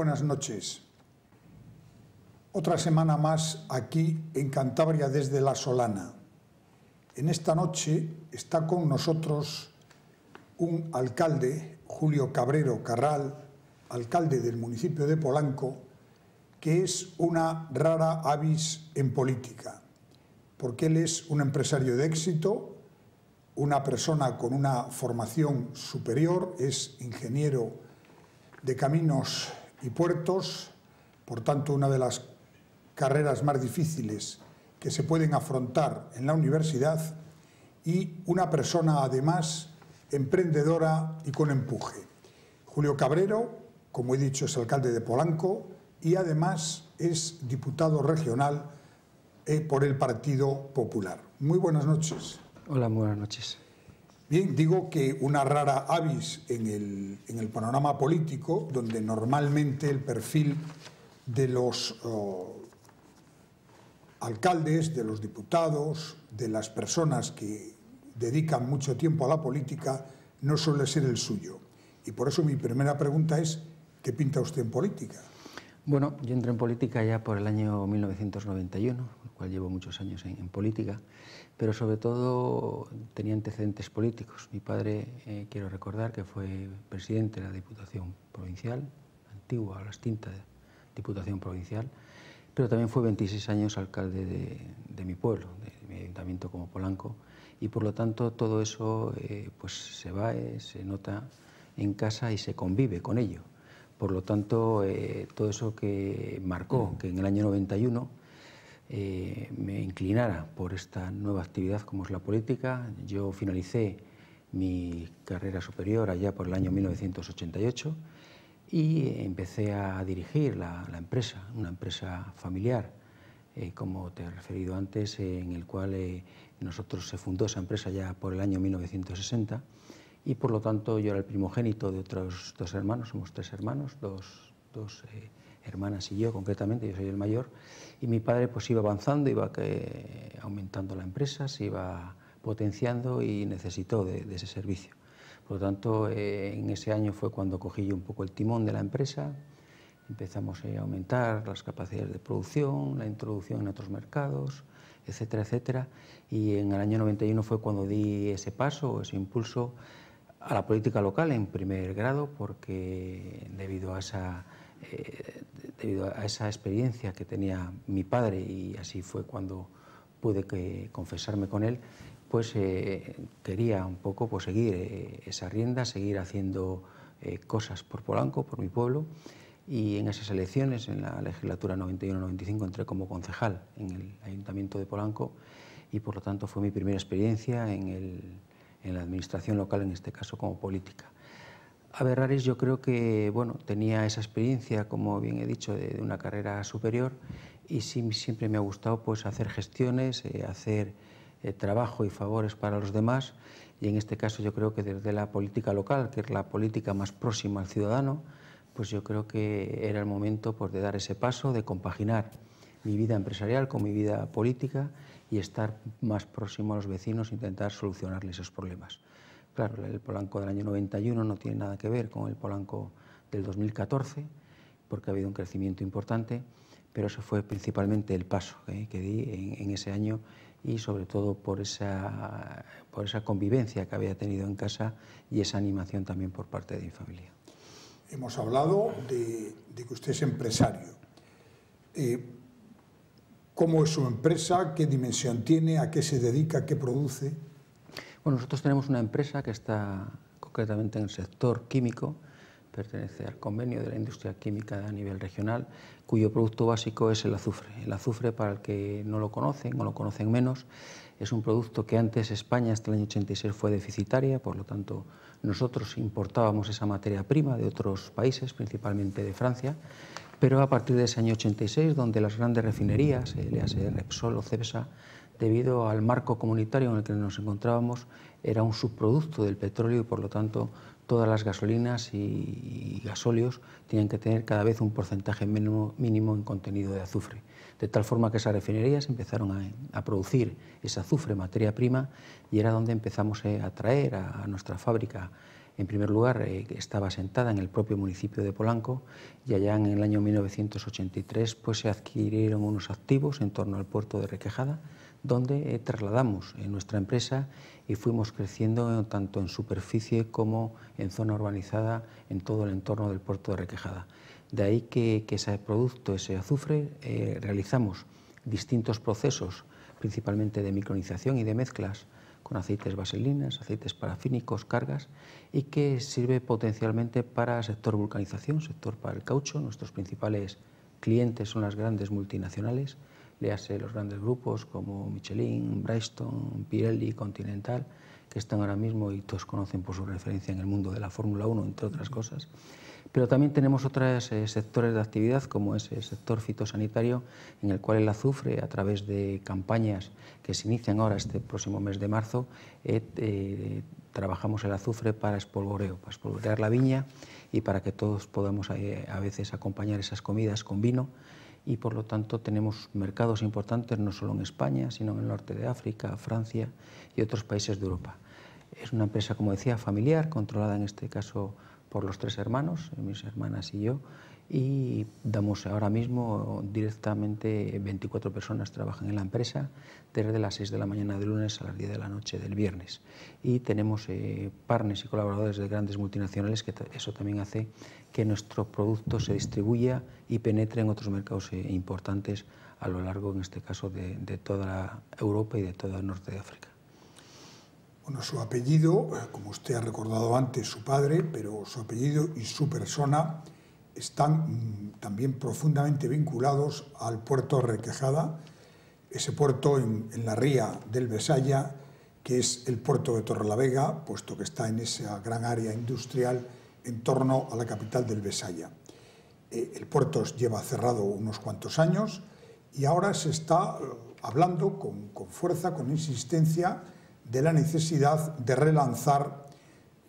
buenas noches. Otra semana más aquí en Cantabria desde La Solana. En esta noche está con nosotros un alcalde, Julio Cabrero Carral, alcalde del municipio de Polanco, que es una rara avis en política, porque él es un empresario de éxito, una persona con una formación superior, es ingeniero de caminos y puertos, por tanto una de las carreras más difíciles que se pueden afrontar en la universidad, y una persona además emprendedora y con empuje. Julio Cabrero, como he dicho, es alcalde de Polanco y además es diputado regional eh, por el Partido Popular. Muy buenas noches. Hola, buenas noches. Bien, digo que una rara avis en el, panorama político, donde normalmente el perfil de los oh, alcaldes, de los diputados, de las personas que dedican mucho tiempo a la política, no suele ser el suyo. Y por eso mi primera pregunta es, ¿qué pinta usted en política? Bueno, yo entré en política ya por el año 1991, el cual llevo muchos años en, política, pero sobre todo tenía antecedentes políticos. Mi padre, eh, quiero recordar, que fue presidente de la Diputación Provincial, antigua, la extinta Diputación Provincial, pero también fue 26 años alcalde de, mi pueblo, de, mi ayuntamiento como Polanco, y por lo tanto todo eso eh, pues se va, eh, se nota en casa y se convive con ello. Por lo tanto, eh, todo eso que marcó que en el año 91 eh, me inclinara por esta nueva actividad como es la política, yo finalicé mi carrera superior allá por el año 1988 y empecé a dirigir la, empresa, una empresa familiar, eh, como te he referido antes, en el cual nosotros se fundó esa empresa ya por el año 1960 y por lo tanto yo era el primogénito de otros dos hermanos, somos tres hermanos, dos, dos eh, hermanas y yo concretamente, yo soy el mayor, y mi padre pues iba avanzando, iba que, aumentando la empresa, se iba potenciando y necesitó de, ese servicio. Por lo tanto, eh, en ese año fue cuando cogí yo un poco el timón de la empresa, empezamos eh, a aumentar las capacidades de producción, la introducción en otros mercados, etcétera, etcétera, y en el año 91 fue cuando di ese paso, ese impulso a la política local en primer grado porque debido a esa eh, a esa experiencia que tenía mi padre y así fue cuando pude que confesarme con él pues eh, quería un poco pues, seguir eh, esa rienda seguir haciendo cosas por Polanco por mi pueblo y en esas elecciones en la legislatura 91-95 entré como concejal en el ayuntamiento de Polanco y por lo tanto fue mi primera experiencia en el en la administración local, en este caso como política. A Berraris yo creo que bueno, tenía esa experiencia, como bien he dicho, de, una carrera superior y sí, siempre me ha gustado pues, hacer gestiones, eh, hacer eh, trabajo y favores para los demás y en este caso yo creo que desde la política local, que es la política más próxima al ciudadano, pues yo creo que era el momento pues, de dar ese paso, de compaginar mi vida empresarial con mi vida política y estar más próximo a los vecinos, e intentar solucionarles esos problemas. Claro, el Polanco del año 91 no tiene nada que ver con el Polanco del 2014, porque ha habido un crecimiento importante, pero eso fue principalmente el paso que di en, ese año y sobre todo por esa, por esa convivencia que había tenido en casa y esa animación también por parte de mi familia. Hemos hablado de, que usted es empresario. Eh, ¿Cómo es su empresa? ¿Qué dimensión tiene? ¿A qué se dedica? ¿Qué produce? Bueno, nosotros tenemos una empresa que está concretamente en el sector químico, pertenece al convenio de la industria química a nivel regional, cuyo producto básico es el azufre. El azufre, para el que no lo conocen o lo conocen menos, es un producto que antes España, hasta el año 86, fue deficitaria, por lo tanto nosotros importábamos esa materia prima de otros países, principalmente de Francia, pero a partir de ese año 86, donde las grandes refinerías, LASE, Repsol o Cepsa, debido al marco comunitario en el que nos encontrábamos, era un subproducto del petróleo y por lo tanto todas las gasolinas y, gasóleos tenían que tener cada vez un porcentaje mínimo, en contenido de azufre. De tal forma que esas refinerías empezaron a, producir ese azufre, materia prima, y era donde empezamos eh, a traer a nuestra fábrica en primer lugar, eh, estaba asentada en el propio municipio de Polanco y allá en el año 1983 pues, se adquirieron unos activos en torno al puerto de Requejada, donde eh, trasladamos eh, nuestra empresa y fuimos creciendo tanto en superficie como en zona urbanizada en todo el entorno del puerto de Requejada. De ahí que, que ese producto, ese azufre, realizamos distintos procesos, principalmente de micronización y de mezclas, con aceites vaselinas, aceites parafínicos, cargas, y que sirve potencialmente para sector vulcanización, sector para el caucho. Nuestros principales clientes son las grandes multinacionales, léase los grandes grupos como Michelin, Bryston, Pirelli, Continental, que están ahora mismo y todos conocen por su referencia en el mundo de la Fórmula 1, entre otras cosas. Pero también tenemos otros eh, sectores de actividad, como es el sector fitosanitario, en el cual el azufre, a través de campañas que se inician ahora este próximo mes de marzo, eh, eh, trabajamos el azufre para espolvoreo, para espolvorear la viña y para que todos podamos a veces acompañar esas comidas con vino y por lo tanto tenemos mercados importantes no solo en España, sino en el norte de África, Francia y otros países de Europa. Es una empresa, como decía, familiar, controlada en este caso por los tres hermanos, mis hermanas y yo, y damos ahora mismo directamente 24 personas trabajan en la empresa desde las 6 de la mañana del lunes a las 10 de la noche del viernes. Y tenemos eh, partners y colaboradores de grandes multinacionales que eso también hace que nuestro producto se distribuya y penetre en otros mercados eh, importantes a lo largo, en este caso, de, de toda Europa y de todo el norte de África. Bueno, su apellido, eh, como usted ha recordado antes, su padre, pero su apellido y su persona están mm, también profundamente vinculados al puerto Requejada, ese puerto en, la ría del Besaya, que es el puerto de Torrelavega, puesto que está en esa gran área industrial en torno a la capital del Besaya. Eh, el puerto lleva cerrado unos cuantos años y ahora se está eh, hablando con fuerza, con insistencia, de la necesidad de relanzar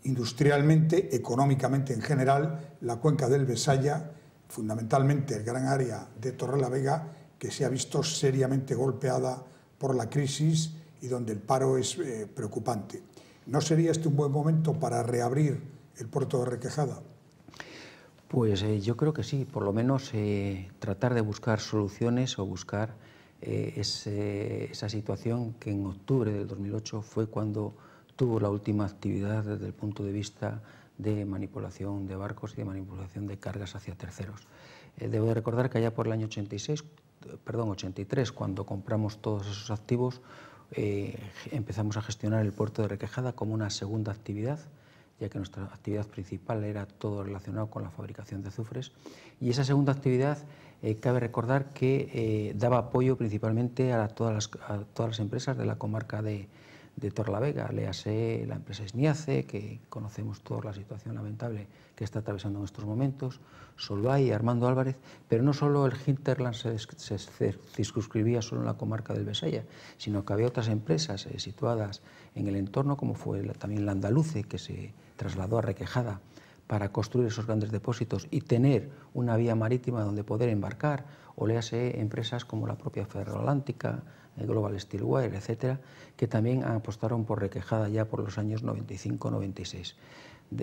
industrialmente, económicamente en general, la cuenca del Besaya, fundamentalmente el gran área de Torrelavega, que se ha visto seriamente golpeada por la crisis y donde el paro es eh, preocupante. ¿No sería este un buen momento para reabrir el puerto de Requejada? Pues eh, yo creo que sí, por lo menos eh, tratar de buscar soluciones o buscar eh, esa situación que en octubre del 2008 fue cuando tuvo la última actividad desde el punto de vista de manipulación de barcos y de manipulación de cargas hacia terceros. Eh, debo recordar que allá por el año 86, perdón, 83, cuando compramos todos esos activos, eh, empezamos a gestionar el puerto de Requejada como una segunda actividad, ya que nuestra actividad principal era todo relacionado con la fabricación de azufres. Y esa segunda actividad eh, cabe recordar que eh, daba apoyo principalmente a todas, las, empresas de la comarca de, de Torlavega, léase la empresa Esniace, que conocemos toda la situación lamentable que está atravesando en estos momentos, Solvay, Armando Álvarez, pero no solo el Hinterland se, circunscribía solo en la comarca del Besaya, sino que había otras empresas eh, situadas en el entorno, como fue también la Andaluce, que se trasladó a Requejada para construir esos grandes depósitos y tener una vía marítima donde poder embarcar, o léase empresas como la propia Ferroatlántica, Global Steelwire, etcétera, que también apostaron por requejada ya por los años 95-96.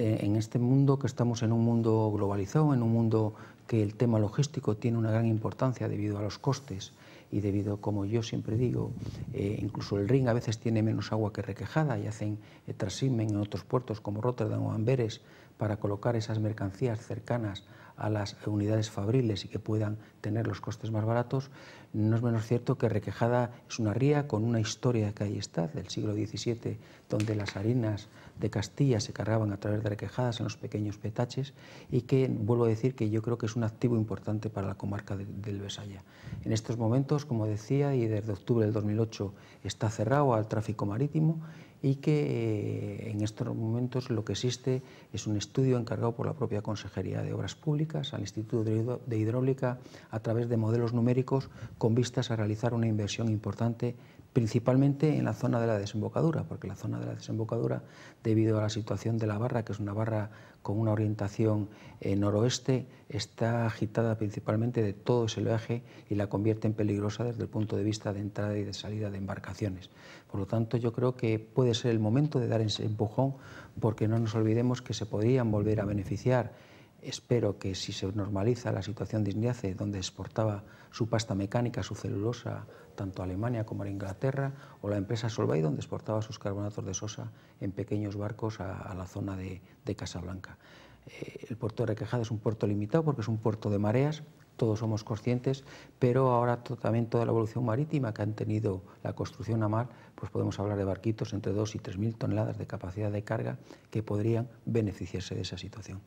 En este mundo que estamos en un mundo globalizado, en un mundo que el tema logístico tiene una gran importancia debido a los costes, y debido, como yo siempre digo, eh, incluso el ring a veces tiene menos agua que Requejada y hacen eh, trasimen en otros puertos como Rotterdam o Amberes para colocar esas mercancías cercanas a las unidades fabriles y que puedan tener los costes más baratos, no es menos cierto que Requejada es una ría con una historia que ahí está, del siglo XVII, donde las harinas de Castilla se cargaban a través de Requejadas en los pequeños petaches y que, vuelvo a decir, que yo creo que es un activo importante para la comarca del Besaya. En estos momentos como decía, y desde octubre del 2008 está cerrado al tráfico marítimo y que eh, en estos momentos lo que existe es un estudio encargado por la propia Consejería de Obras Públicas al Instituto de Hidráulica a través de modelos numéricos con vistas a realizar una inversión importante principalmente en la zona de la desembocadura, porque la zona de la desembocadura, debido a la situación de la barra, que es una barra con una orientación eh, noroeste, está agitada principalmente de todo ese oleaje y la convierte en peligrosa desde el punto de vista de entrada y de salida de embarcaciones. Por lo tanto, yo creo que puede ser el momento de dar ese empujón, porque no nos olvidemos que se podrían volver a beneficiar Espero que si se normaliza la situación de Ignace, donde exportaba su pasta mecánica, su celulosa, tanto a Alemania como a Inglaterra, o la empresa Solvay, donde exportaba sus carbonatos de sosa en pequeños barcos a, la zona de, Casablanca. Eh, el puerto de Requejada es un puerto limitado porque es un puerto de mareas, todos somos conscientes, pero ahora también toda la evolución marítima que han tenido la construcción a mar, pues podemos hablar de barquitos entre 2 y 3.000 toneladas de capacidad de carga que podrían beneficiarse de esa situación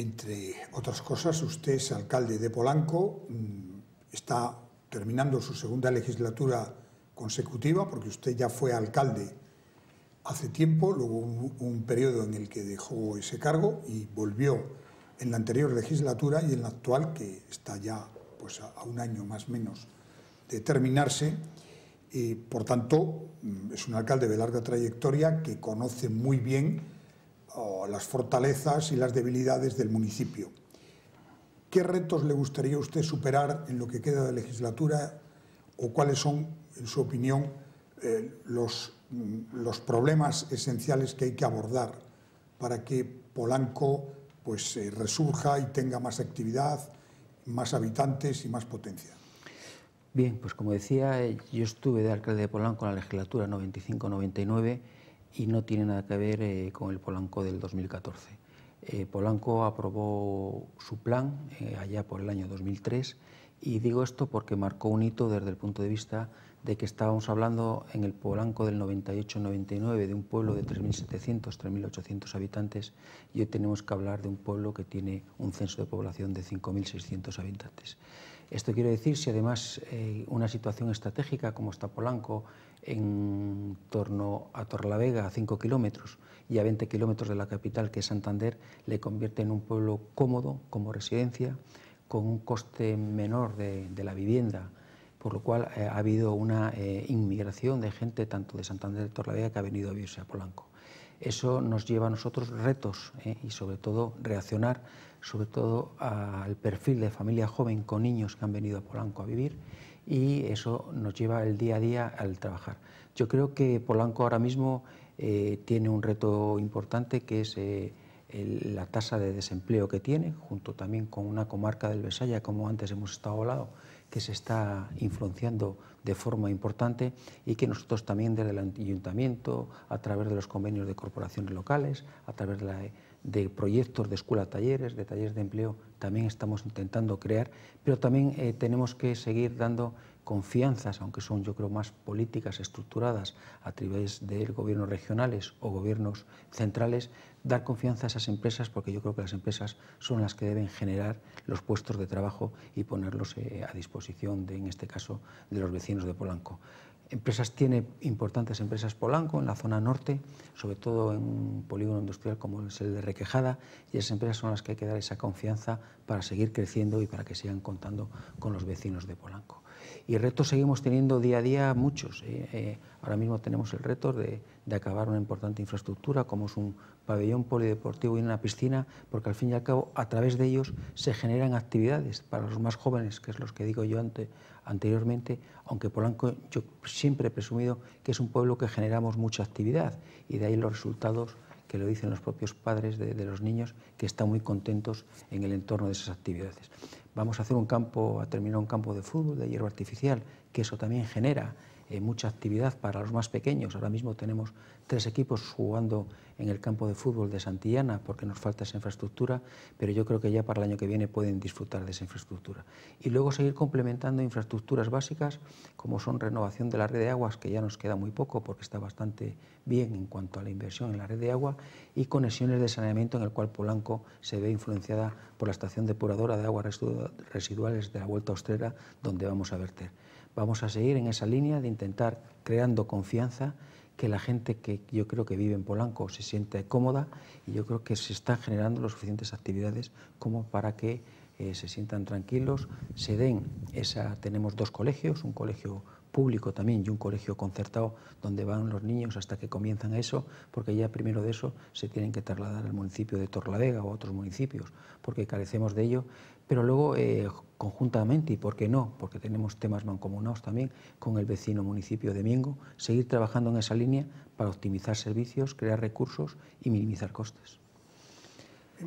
entre otras cosas, usted es alcalde de Polanco, mm, está terminando su segunda legislatura consecutiva, porque usted ya fue alcalde hace tiempo, luego un, un periodo en el que dejó ese cargo y volvió en la anterior legislatura y en la actual, que está ya pues, a, un año más menos de terminarse. Y, eh, por tanto, mm, es un alcalde de larga trayectoria que conoce muy bien las fortalezas y las debilidades del municipio. ¿Qué retos le gustaría a usted superar en lo que queda de legislatura o cuáles son, en su opinión, eh, mm, los, problemas esenciales que hay que abordar para que Polanco pues, eh, resurja y tenga más actividad, más habitantes y más potencia? Bien, pues como decía, yo estuve de alcalde de Polanco en la legislatura 95-99 y no tiene nada que ver eh, con el Polanco del 2014. Eh, Polanco aprobó su plan eh, allá por el año 2003 y digo esto porque marcó un hito desde el punto de vista de que estábamos hablando en el Polanco del 98-99 de un pueblo de 3.700, 3.800 habitantes y hoy tenemos que hablar de un pueblo que tiene un censo de población de 5.600 habitantes. Esto quiere decir si además eh, una situación estratégica como está Polanco en torno a Torlavega, a 5 kilómetros y a 20 kilómetros de la capital que es Santander, le convierte en un pueblo cómodo como residencia, con un coste menor de, la vivienda, por lo cual eh, ha habido una eh, inmigración de gente tanto de Santander de Torlavega que ha venido a vivirse a Polanco. Eso nos lleva a nosotros retos y sobre todo reaccionar sobre todo al perfil de familia joven con niños que han venido a Polanco a vivir y eso nos lleva el día a día al trabajar. Yo creo que Polanco ahora mismo eh, tiene un reto importante que es eh, la tasa de desempleo que tiene, junto también con una comarca del Besaya, como antes hemos estado hablando, que se está influenciando de forma importante y que nosotros también desde el ayuntamiento, a través de los convenios de corporaciones locales, a través de la de proyectos de escuela-talleres, de talleres de empleo, también estamos intentando crear, pero también eh, tenemos que seguir dando confianzas, aunque son yo creo más políticas estructuradas a través de gobiernos regionales o gobiernos centrales, dar confianza a esas empresas porque yo creo que las empresas son las que deben generar los puestos de trabajo y ponerlos eh, a disposición, de, en este caso, de los vecinos de Polanco. Empresas tiene importantes empresas Polanco en la zona norte, sobre todo en un polígono industrial como es el de Requejada, y esas empresas son las que hay que dar esa confianza para seguir creciendo y para que sigan contando con los vecinos de Polanco. Y retos seguimos teniendo día a día muchos. ¿eh? Eh, ahora mismo tenemos el reto de, acabar una importante infraestructura como es un pabellón polideportivo y una piscina, porque al fin y al cabo a través de ellos se generan actividades para los más jóvenes, que es los que digo yo anteriormente, aunque Polanco yo siempre he presumido que es un pueblo que generamos mucha actividad y de ahí los resultados que lo dicen los propios padres de, los niños, que están muy contentos en el entorno de esas actividades. Vamos a hacer un campo, a terminar un campo de fútbol, de hierba artificial, que eso también genera eh, mucha actividad para los más pequeños. Ahora mismo tenemos tres equipos jugando en el campo de fútbol de Santillana, porque nos falta esa infraestructura, pero yo creo que ya para el año que viene pueden disfrutar de esa infraestructura. Y luego seguir complementando infraestructuras básicas, como son renovación de la red de aguas, que ya nos queda muy poco, porque está bastante bien en cuanto a la inversión en la red de agua, y conexiones de saneamiento, en el cual Polanco se ve influenciada por la estación depuradora de aguas residuales de la Vuelta Austrera, donde vamos a verter. Vamos a seguir en esa línea de intentar creando confianza que la gente que yo creo que vive en Polanco se siente cómoda y yo creo que se están generando las suficientes actividades como para que eh, se sientan tranquilos, se den esa... Tenemos dos colegios, un colegio público también y un colegio concertado donde van los niños hasta que comienzan eso, porque ya primero de eso se tienen que trasladar al municipio de Torladega o a otros municipios, porque carecemos de ello. Pero luego, eh, conjuntamente, y por qué no, porque tenemos temas mancomunados también con el vecino municipio de Miengo, seguir trabajando en esa línea para optimizar servicios, crear recursos y minimizar costes.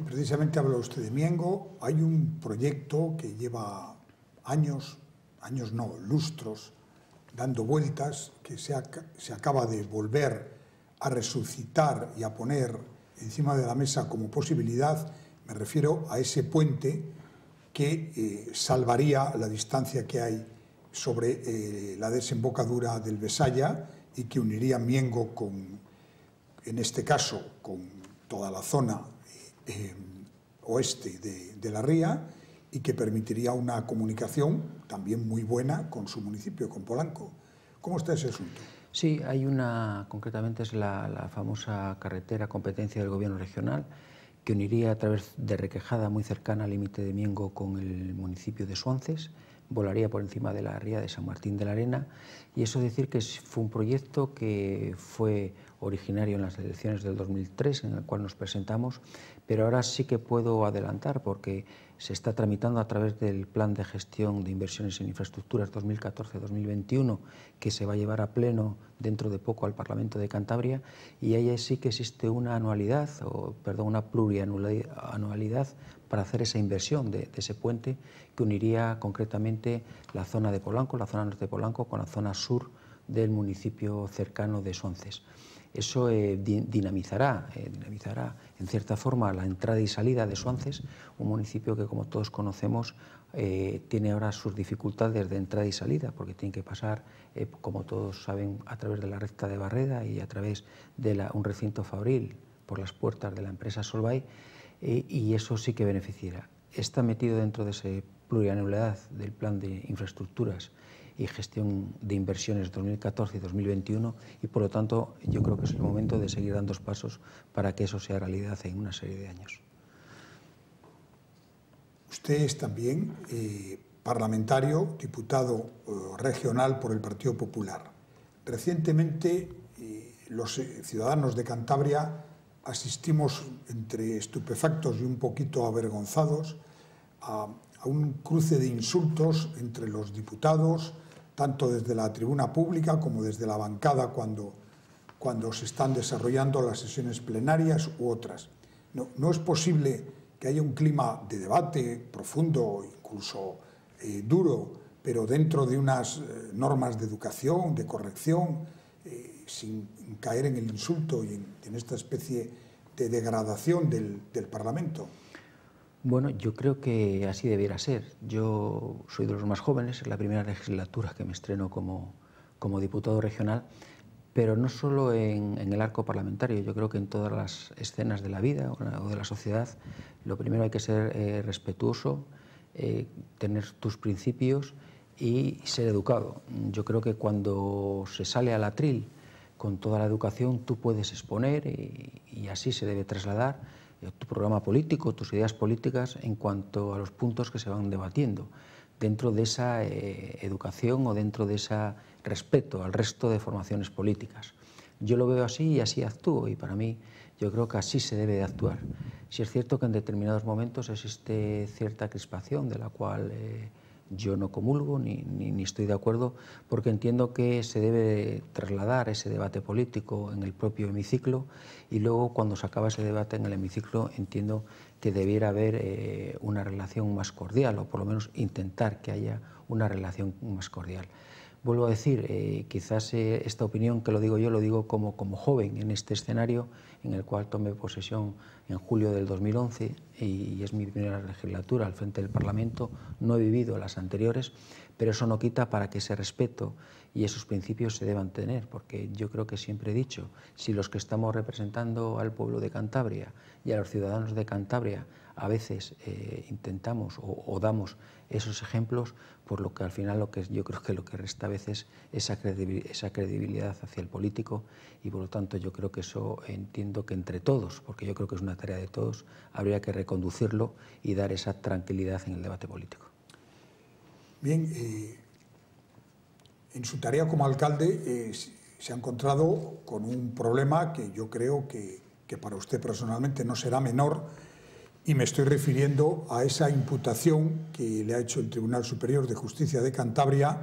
Precisamente habla usted de Miengo. Hay un proyecto que lleva años, años no, lustros, dando vueltas, que se, acaba de volver a resucitar y a poner encima de la mesa como posibilidad, me refiero a ese puente que eh, salvaría la distancia que hay sobre eh, la desembocadura del Besaya y que uniría Miengo con, en este caso, con toda la zona eh, oeste de la ría y que permitiría una comunicación también muy buena con su municipio, con Polanco. ¿Cómo está ese asunto? Sí, hay una, concretamente es la, famosa carretera competencia del gobierno regional que uniría a través de Requejada, muy cercana al límite de Miengo con el municipio de Suances, volaría por encima de la ría de San Martín de la Arena, y eso decir que fue un proyecto que fue originario en las elecciones del 2003, en el cual nos presentamos, pero ahora sí que puedo adelantar, porque se está tramitando a través del Plan de Gestión de Inversiones en Infraestructuras 2014-2021, que se va a llevar a pleno dentro de poco al Parlamento de Cantabria, y ahí sí que existe una anualidad, o perdón, una plurianualidad para hacer esa inversión de, ese puente que uniría concretamente la zona de Polanco, la zona norte de Polanco, con la zona sur del municipio cercano de Sonces eso eh, eh, dinamizará, en cierta forma la entrada y salida de Suances, un municipio que como todos conocemos eh, tiene ahora sus dificultades de entrada y salida, porque tiene que pasar, como todos saben, a través de la recta de Barreda y a través de un recinto fabril por las puertas de la empresa Solvay, y eso sí que beneficiará. Está metido dentro de esa plurianualidad del plan de infraestructuras y gestión de inversiones 2014 y 2021 y por lo tanto yo creo que es el momento de seguir dando pasos para que eso sea realidad en una serie de años. Usted es también eh, parlamentario, diputado eh, regional por el Partido Popular. Recientemente eh, los ciudadanos de Cantabria asistimos entre estupefactos y un poquito avergonzados a un cruce de insultos entre los diputados, tanto desde la tribuna pública como desde la bancada cuando, se están desarrollando las sesiones plenarias u otras. No, es posible que haya un clima de debate profundo, incluso eh, duro, pero dentro de unas eh, normas de educación, de corrección, eh, sin caer en el insulto y en, esta especie de degradación del Parlamento. Bueno, yo creo que así debiera ser. Yo soy de los más jóvenes, es la primera legislatura que me estreno como, diputado regional, pero no solo en, el arco parlamentario, yo creo que en todas las escenas de la vida o de la sociedad, lo primero hay que ser eh, respetuoso, eh, tener tus principios y ser educado. Yo creo que cuando se sale al atril con toda la educación, tú puedes exponer y así se debe trasladar eh, tu programa político, tus ideas políticas en cuanto a los puntos que se van debatiendo dentro de esa eh, educación o dentro de ese respeto al resto de formaciones políticas. Yo lo veo así y así actúo y para mí yo creo que así se debe de actuar. Si es cierto que en determinados momentos existe cierta crispación de la cual... Eh, yo no comulgo ni, estoy de acuerdo, porque entiendo que se debe trasladar ese debate político en el propio hemiciclo y luego cuando se acaba ese debate en el hemiciclo entiendo que debiera haber eh, una relación más cordial o por lo menos intentar que haya una relación más cordial. Vuelvo a decir, eh, quizás eh, esta opinión que lo digo yo, lo digo como, como joven en este escenario en el cual tomé posesión en julio del 2011 y es mi primera legislatura al frente del Parlamento. No he vivido las anteriores, pero eso no quita para que ese respeto y esos principios se deban tener, porque yo creo que siempre he dicho, si los que estamos representando al pueblo de Cantabria y a los ciudadanos de Cantabria a veces eh, intentamos o, damos esos ejemplos, por lo que al final lo que yo creo que lo que resta a veces es esa credibilidad, hacia el político y por lo tanto yo creo que eso entiendo que entre todos, porque yo creo que es una tarea de todos, habría que reconducirlo y dar esa tranquilidad en el debate político. Bien, eh, en su tarea como alcalde eh, se ha encontrado con un problema que yo creo que para usted personalmente no será menor y me estoy refiriendo a esa imputación que le ha hecho el Tribunal Superior de Justicia de Cantabria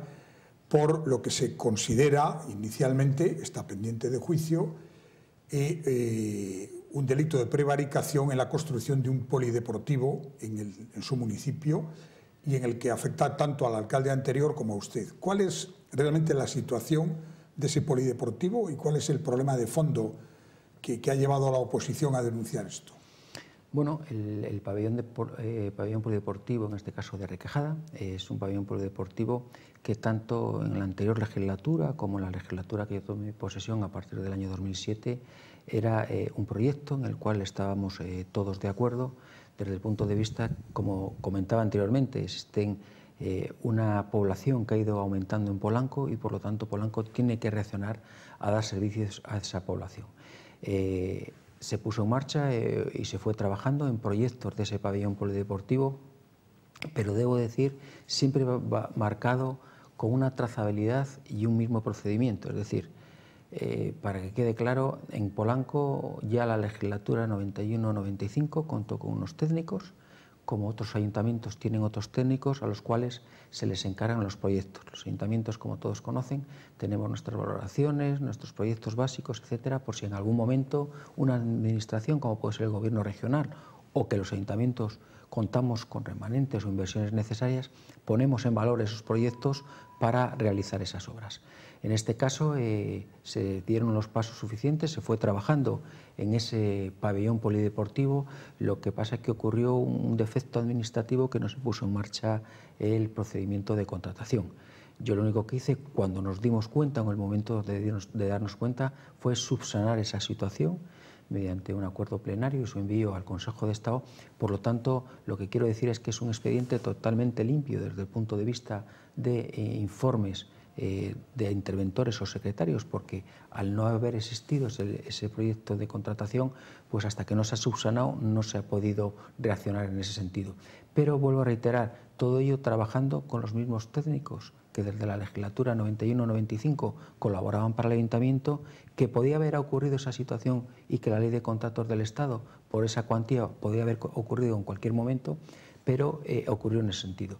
por lo que se considera inicialmente, está pendiente de juicio, eh, eh, un delito de prevaricación en la construcción de un polideportivo en, su municipio y en el que afecta tanto al alcalde anterior como a usted. ¿Cuál es realmente la situación de ese polideportivo y cuál es el problema de fondo que ha llevado a la oposición a denunciar esto? Bueno, el, pabellón, de, eh, pabellón, polideportivo, en este caso de Requejada, es un pabellón polideportivo que tanto en la anterior legislatura como en la legislatura que yo tomé posesión a partir del año 2007 era eh, un proyecto en el cual estábamos eh, todos de acuerdo desde el punto de vista, como comentaba anteriormente, existen una población que ha ido aumentando en Polanco y por lo tanto Polanco tiene que reaccionar a dar servicios a esa población se puso en marcha eh, y se fue trabajando en proyectos de ese pabellón polideportivo, pero debo decir, siempre va, marcado con una trazabilidad y un mismo procedimiento. Es decir, eh, para que quede claro, en Polanco ya la legislatura 91-95 contó con unos técnicos, como otros ayuntamientos tienen otros técnicos a los cuales se les encargan los proyectos. Los ayuntamientos, como todos conocen, tenemos nuestras valoraciones, nuestros proyectos básicos, etcétera, por si en algún momento una administración, como puede ser el gobierno regional o que los ayuntamientos contamos con remanentes o inversiones necesarias, ponemos en valor esos proyectos para realizar esas obras. En este caso eh, se dieron los pasos suficientes, se fue trabajando en ese pabellón polideportivo, lo que pasa es que ocurrió un defecto administrativo que no se puso en marcha el procedimiento de contratación. Yo lo único que hice cuando nos dimos cuenta, en el momento de darnos cuenta, fue subsanar esa situación mediante un acuerdo plenario y su envío al Consejo de Estado. Por lo tanto, lo que quiero decir es que es un expediente totalmente limpio desde el punto de vista de eh, informes eh, de interventores o secretarios, porque al no haber existido ese, proyecto de contratación, pues hasta que no se ha subsanado no se ha podido reaccionar en ese sentido. Pero vuelvo a reiterar, todo ello trabajando con los mismos técnicos que desde la legislatura 91-95 colaboraban para el ayuntamiento, que podía haber ocurrido esa situación y que la ley de contratos del Estado, por esa cuantía, podía haber ocurrido en cualquier momento, pero eh, ocurrió en ese sentido.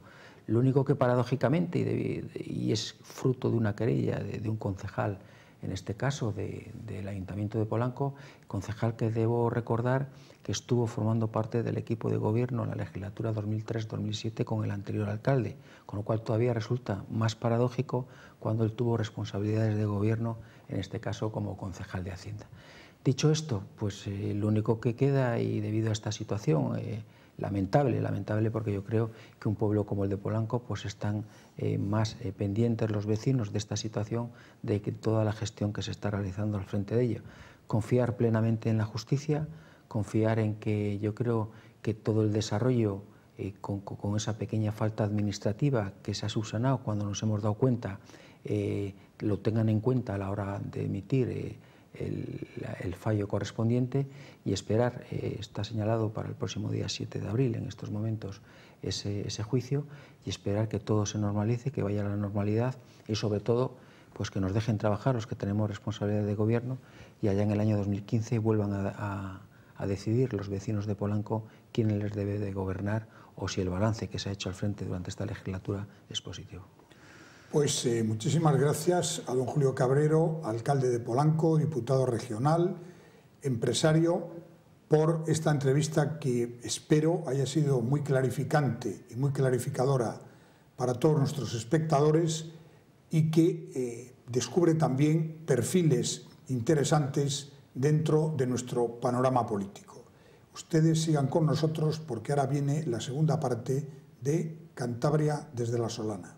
Lo único que paradójicamente, y, es fruto de una querella de un concejal, en este caso del Ayuntamiento de Polanco, concejal que debo recordar que estuvo formando parte del equipo de gobierno en la legislatura 2003-2007 con el anterior alcalde, con lo cual todavía resulta más paradójico cuando él tuvo responsabilidades de gobierno, en este caso como concejal de Hacienda. Dicho esto, pues eh, lo único que queda y debido a esta situación eh, lamentable, lamentable porque yo creo que un pueblo como el de Polanco pues están eh, más eh, pendientes los vecinos de esta situación de que toda la gestión que se está realizando al frente de ella. Confiar plenamente en la justicia, confiar en que yo creo que todo el desarrollo eh, con, con, esa pequeña falta administrativa que se ha subsanado cuando nos hemos dado cuenta, lo tengan en cuenta a la hora de emitir el, fallo correspondiente y esperar, eh, está señalado para el próximo día 7 de abril, en estos momentos, ese, juicio y esperar que todo se normalice, que vaya a la normalidad y sobre todo pues que nos dejen trabajar los que tenemos responsabilidad de gobierno y allá en el año 2015 vuelvan a, a, a, decidir los vecinos de Polanco quién les debe de gobernar o si el balance que se ha hecho al frente durante esta legislatura es positivo. Pues eh, muchísimas gracias a don Julio Cabrero, alcalde de Polanco, diputado regional, empresario, por esta entrevista que espero haya sido muy clarificante y muy clarificadora para todos nuestros espectadores y que eh, descubre también perfiles interesantes dentro de nuestro panorama político. Ustedes sigan con nosotros porque ahora viene la segunda parte de Cantabria desde la Solana.